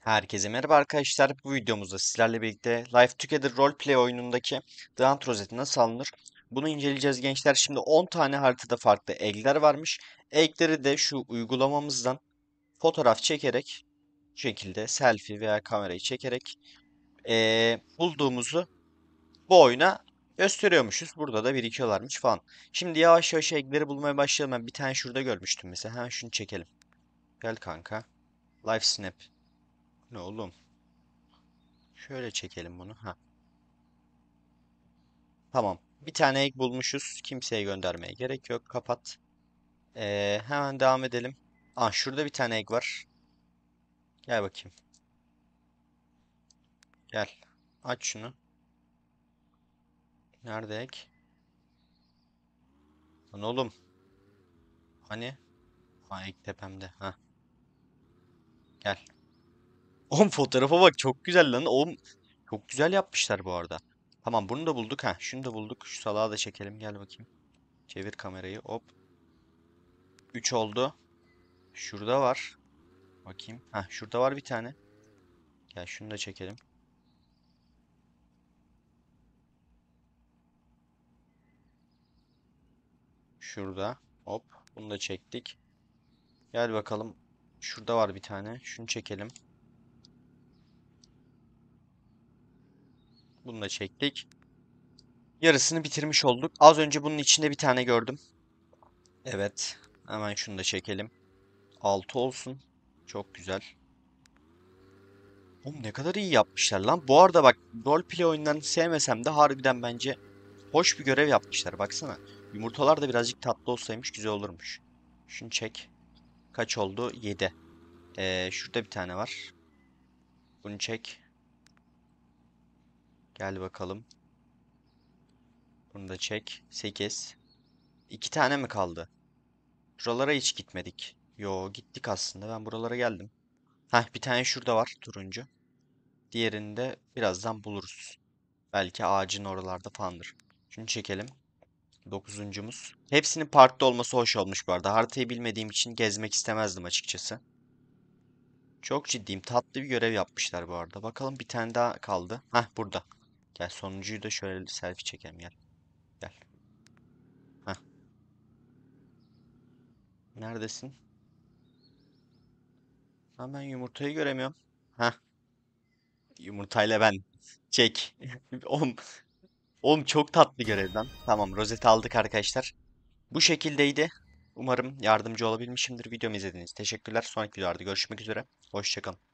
Herkese merhaba arkadaşlar. Bu videomuzda sizlerle birlikte Life Together Roleplay oyunundaki The Hunt nasıl alınır? Bunu inceleyeceğiz gençler. Şimdi 10 tane haritada farklı egg'ler varmış. Egg'leri de şu uygulamamızdan fotoğraf çekerek şekilde selfie veya kamerayı çekerek ee, bulduğumuzu bu oyuna gösteriyormuşuz. Burada da birikiyorlarmış falan. Şimdi yavaş yavaş egg'leri bulmaya başlayalım. Ben bir tane şurada görmüştüm mesela. Hemen şunu çekelim. Gel kanka. Life Snap. Ne oğlum? Şöyle çekelim bunu. Ha. Tamam. Bir tane ek bulmuşuz. Kimseye göndermeye gerek yok. Kapat. Ee, hemen devam edelim. Ah şurada bir tane ek var. Gel bakayım. Gel. Aç şunu. Nerede ek? Lan oğlum. Hani? Ha ek tepemde. Ha. Gel. Oğlum fotoğrafa bak çok güzel lan. Oğlum çok güzel yapmışlar bu arada. Tamam bunu da bulduk ha. Şunu da bulduk. Şu salağı da çekelim. Gel bakayım. Çevir kamerayı. Hop. 3 oldu. Şurada var. Bakayım. Ha şurada var bir tane. Gel şunu da çekelim. Şurada. Hop. Bunu da çektik. Gel bakalım. Şurada var bir tane. Şunu çekelim. Bunu da çektik. Yarısını bitirmiş olduk. Az önce bunun içinde bir tane gördüm. Evet. Hemen şunu da çekelim. 6 olsun. Çok güzel. Oğlum ne kadar iyi yapmışlar lan. Bu arada bak roleplay oyunlarını sevmesem de harbiden bence hoş bir görev yapmışlar. Baksana. Yumurtalar da birazcık tatlı olsaymış güzel olurmuş. Şunu çek. Kaç oldu? 7. Ee, şurada bir tane var. Bunu çek. Gel bakalım. Bunu da çek. 8. 2 tane mi kaldı? Buralara hiç gitmedik. Yo gittik aslında. Ben buralara geldim. Heh bir tane şurada var turuncu. Diğerini de birazdan buluruz. Belki ağacın oralarda falandır. Şunu çekelim. Dokuzuncumuz. Hepsinin parkta olması hoş olmuş bu arada. Haritayı bilmediğim için gezmek istemezdim açıkçası. Çok ciddiyim. Tatlı bir görev yapmışlar bu arada. Bakalım bir tane daha kaldı. Heh burada. Gel sonuncuyu da şöyle selfie çekelim gel. Gel. Ha Neredesin? Ha ben yumurtayı göremiyorum. Ha. Yumurtayla ben. Çek. Oğlum. Oğlum çok tatlı görevden. Tamam rozeti aldık arkadaşlar. Bu şekildeydi. Umarım yardımcı olabilmişimdir. Videomu izlediğiniz teşekkürler. Sonraki videolarda görüşmek üzere. Hoşçakalın.